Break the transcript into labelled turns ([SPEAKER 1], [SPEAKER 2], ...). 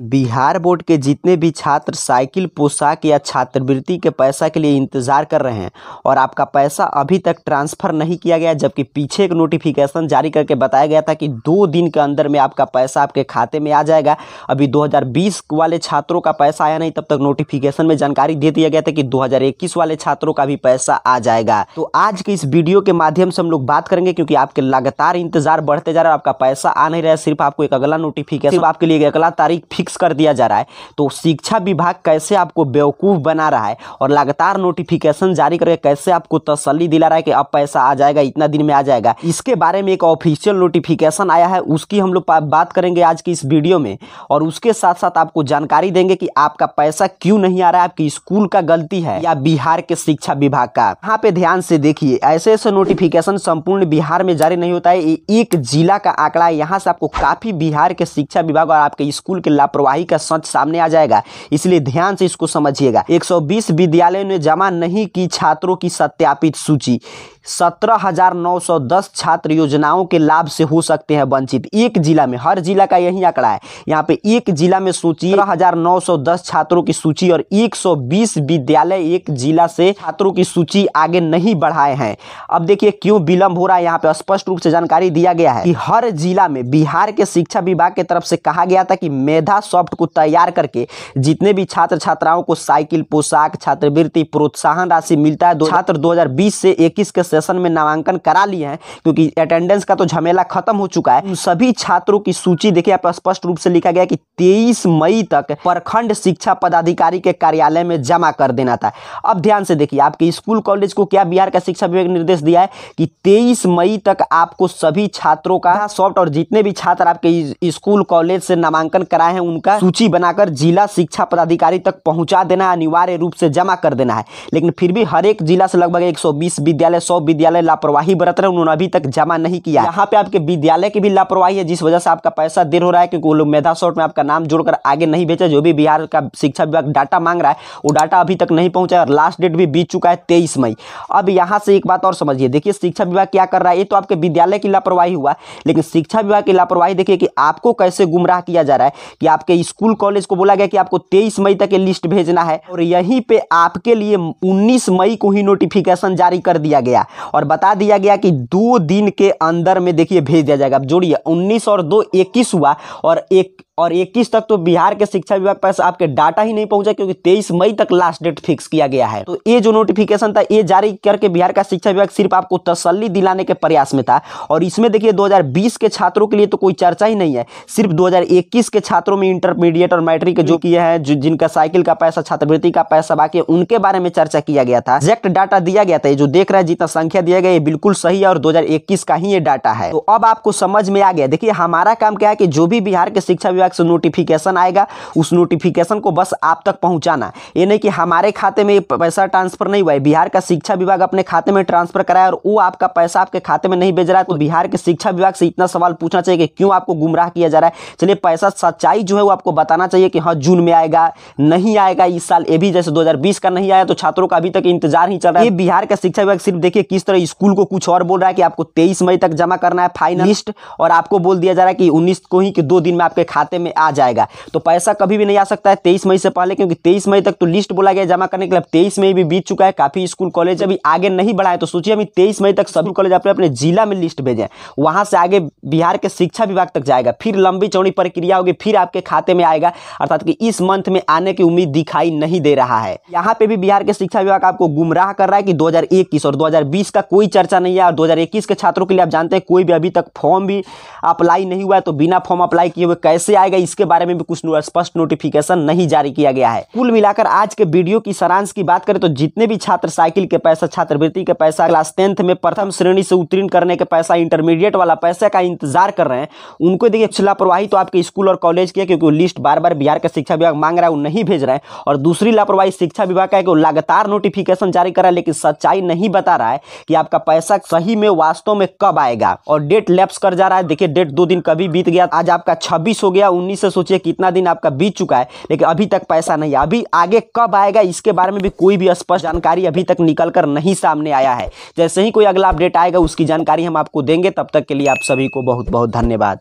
[SPEAKER 1] Bihar board के जितने भी छात्र साइकिल पोशाक या छात्रवृत्ति के पैसा के लिए इंतज़ार कर रहे हैं और आपका पैसा अभी तक ट्रांसफ़र नहीं किया गया जबकि पीछे एक नोटिफिकेशन जारी करके बताया गया था कि दो दिन के अंदर में आपका पैसा आपके खाते में आ जाएगा अभी 2020 वाले छात्रों का पैसा आया नहीं तब तक नोटिफिकेशन में जानकारी दे दिया गया था कि दो वाले छात्रों का भी पैसा आ जाएगा तो आज के इस वीडियो के माध्यम से हम लोग बात करेंगे क्योंकि आपके लगातार इंतजार बढ़ते जा रहे हैं आपका पैसा आ नहीं रहा है सिर्फ आपको एक अगला नोटिफिकेशन आपके लिए अगला तारीख फिक्स कर दिया जा रहा है तो शिक्षा विभाग कैसे आपको बेवकूफ़ बना रहा है और लगातार नोटिफिकेशन जारी करके कैसे आपको तसली दिला रहा है कि अब पैसा आ जाएगा इतना दिन में आ जाएगा इसके बारे में एक ऑफिशियल नोटिफिकेशन आया है उसकी हम लोग बात करेंगे आज की इस वीडियो में और उसके साथ साथ आपको जानकारी देंगे कि आपका पैसा क्यों नहीं आ रहा है आपकी स्कूल का गलती है या बिहार के शिक्षा विभाग का यहाँ पे ध्यान से देखिए ऐसे ऐसे नोटिफिकेशन संपूर्ण बिहार में जारी नहीं होता है एक जिला का आंकड़ा है यहाँ से आपको काफी बिहार के शिक्षा विभाग और आपके स्कूल के लाभ लापरवाही का सच सामने आ जाएगा इसलिए ध्यान से इसको समझिएगा 120 विद्यालयों ने जमा नहीं की छात्रों की सत्यापित सूची सत्रह हजार नौ सौ दस छात्र योजनाओं के लाभ से हो सकते हैं वंचित एक जिला में हर जिला का यही आंकड़ा है यहाँ पे एक जिला में सूची हजार नौ सौ दस छात्रों की सूची और एक सौ बीस विद्यालय एक जिला से छात्रों की सूची आगे नहीं बढ़ाए हैं अब देखिए क्यों विलंब हो रहा है यहाँ पे स्पष्ट रूप से जानकारी दिया गया है कि हर जिला में बिहार के शिक्षा विभाग के तरफ से कहा गया था कि मेधा सॉफ्ट को तैयार करके जितने भी छात्र छात्राओं को साइकिल पोशाक छात्रवृत्ति प्रोत्साहन राशि मिलता है छात्र 2020 से 21 के सेशन में नामांकन करा लिए हैं क्योंकि अटेंडेंस का तो झमेला खत्म हो चुका है सभी छात्रों की सूची देखिए आप स्पष्ट रूप से लिखा गया कि तेईस मई तक प्रखंड शिक्षा पदाधिकारी के कार्यालय में जमा कर देना था अब ध्यान से देखिए आपके स्कूल कॉलेज को क्या बिहार का शिक्षा विभाग निर्देश दिया है कि तेईस मई तक आपको सभी छात्रों का सॉफ्ट और जितने भी छात्र आपके स्कूल कॉलेज से नामांकन कराए हैं उन उनका सूची बनाकर जिला शिक्षा पदाधिकारी तक पहुंचा देना अनिवार्य रूप से जमा कर देना है लेकिन फिर भी हर एक जिला से लगभग 120 विद्यालय 100 विद्यालय लापरवाही बरत रहे उन्होंने अभी तक जमा नहीं किया यहाँ पे आपके विद्यालय की भी लापरवाही है जिस वजह से आपका पैसा देर हो रहा है क्योंकि वो लोग मेधा शॉर्ट में आपका नाम जोड़कर आगे नहीं भेजा जो भी बिहार का शिक्षा विभाग डाटा मांग रहा है वो डाटा अभी तक नहीं पहुंचा और लास्ट डेट भी बीत चुका है तेईस मई अब यहाँ से एक बात और समझिए देखिए शिक्षा विभाग क्या कर रहा है ये तो आपके विद्यालय की लापरवाही हुआ लेकिन शिक्षा विभाग की लापरवाही देखिए कि आपको कैसे गुमराह किया जा रहा है कि आप आपके स्कूल कॉलेज को बोला गया कि आपको तेईस मई तक लिस्ट भेजना है और यहीं पे आपके लिए उन्नीस मई को ही नोटिफिकेशन जारी कर दिया गया और बता दिया गया कि दो दिन के अंदर में देखिए भेज दिया जाएगा अब जोड़िए उन्नीस और दो इक्कीस हुआ और एक और 21 तक तो बिहार के शिक्षा विभाग पास आपके डाटा ही नहीं पहुंचा क्योंकि 23 मई तक लास्ट डेट फिक्स किया गया है तो ये जो नोटिफिकेशन था ये जारी करके बिहार का शिक्षा विभाग सिर्फ आपको तसल्ली दिलाने के प्रयास में था और इसमें देखिए 2020 के छात्रों के लिए तो कोई चर्चा ही नहीं है सिर्फ 2021 के छात्रों में इंटरमीडिएट और मैट्रिक जो किए हैं जिनका साइकिल का पैसा छात्रवृत्ति का पैसा बाकी उनके बारे में चर्चा किया गया था एग्जैक्ट डाटा दिया गया था जो देख रहा है जितना संख्या दिया गया बिल्कुल सही है और 2021 का ही ये डाटा है तो अब आपको समझ में आ गया देखिए हमारा काम क्या है कि जो भी बिहार के शिक्षा विभाग से नोटिफिकेशन आएगा उस नोटिफिकेशन को बस आप तक पहुंचाना ये नहीं कि हमारे खाते में पैसा ट्रांसफर नहीं हुआ है बिहार का शिक्षा विभाग अपने खाते में ट्रांसफर कराया और वो आपका पैसा आपके खाते में नहीं भेज रहा है तो बिहार के शिक्षा विभाग से इतना सवाल पूछना चाहिए कि क्यों आपको गुमराह किया जा रहा है चलिए पैसा सच्चाई जो है वो आपको बताना चाहिए कि हाँ जून में आएगा नहीं आएगा इस साल ये भी जैसे 2020 का नहीं आया तो छात्रों का अभी तक इंतजार ही चल रहा है ये बिहार का शिक्षा विभाग सिर्फ देखिए किस तरह स्कूल को कुछ और बोल रहा है कि आपको तेईस मई तक जमा करना है फाइनल लिस्ट और आपको बोल दिया जा रहा है कि उन्नीस को ही कि दो दिन में आपके खाते में आ जाएगा तो पैसा कभी भी नहीं आ सकता है तेईस मई से पहले क्योंकि तेईस मई तक तो लिस्ट बोला गया जमा करने के लिए तेईस मई भी बीत चुका है काफी स्कूल कॉलेज अभी आगे नहीं बढ़ाए तो सोचिए अभी तेईस मई तक सभी कॉलेज अपने अपने जिला में लिस्ट भेजें वहां से आगे बिहार के शिक्षा विभाग तक जाएगा फिर लंबी चौड़ी प्रक्रिया होगी फिर आपके खाते में आएगा अर्थात कि इस मंथ में आने की उम्मीद दिखाई नहीं दे रहा है यहाँ पे भी बिहार के शिक्षा विभाग आपको गुमराह कर रहा है कि 2021 और 2020 का कोई चर्चा नहीं है और 2021 के छात्रों के लिए आप जानते हैं कोई भी अभी तक फॉर्म भी अप्लाई नहीं हुआ है तो बिना फॉर्म अप्लाई किए हुए कैसे आएगा इसके बारे में भी कुछ स्पष्ट नोटिफिकेशन नहीं जारी किया गया है कुल मिलाकर आज के वीडियो की सारांश की बात करें तो जितने भी छात्र साइकिल के पैसा छात्रवृत्ति के पैसा क्लास टेंथ में प्रथम श्रेणी से उत्तीर्ण करने के पैसा इंटरमीडिएट वाला पैसा का इंतजार कर रहे हैं उनको देखिए लापरवाही तो आपके स्कूल और कॉलेज की क्योंकि वो लिस्ट बार बार बिहार का शिक्षा विभाग मांग रहा है वो नहीं भेज रहा है और दूसरी लापरवाही शिक्षा विभाग का है कि वो लगातार नोटिफिकेशन जारी कर रहा है लेकिन सच्चाई नहीं बता रहा है कि आपका पैसा सही में वास्तव में कब आएगा और डेट लैप्स कर जा रहा है देखिए डेट दो दिन कभी बीत गया आज आपका छब्बीस हो गया उन्नीस से सोचिए कितना दिन आपका बीत चुका है लेकिन अभी तक पैसा नहीं अभी आगे कब आएगा इसके बारे में भी कोई भी स्पष्ट जानकारी अभी तक निकल कर नहीं सामने आया है जैसे ही कोई अगला अपडेट आएगा उसकी जानकारी हम आपको देंगे तब तक के लिए आप सभी को बहुत बहुत धन्यवाद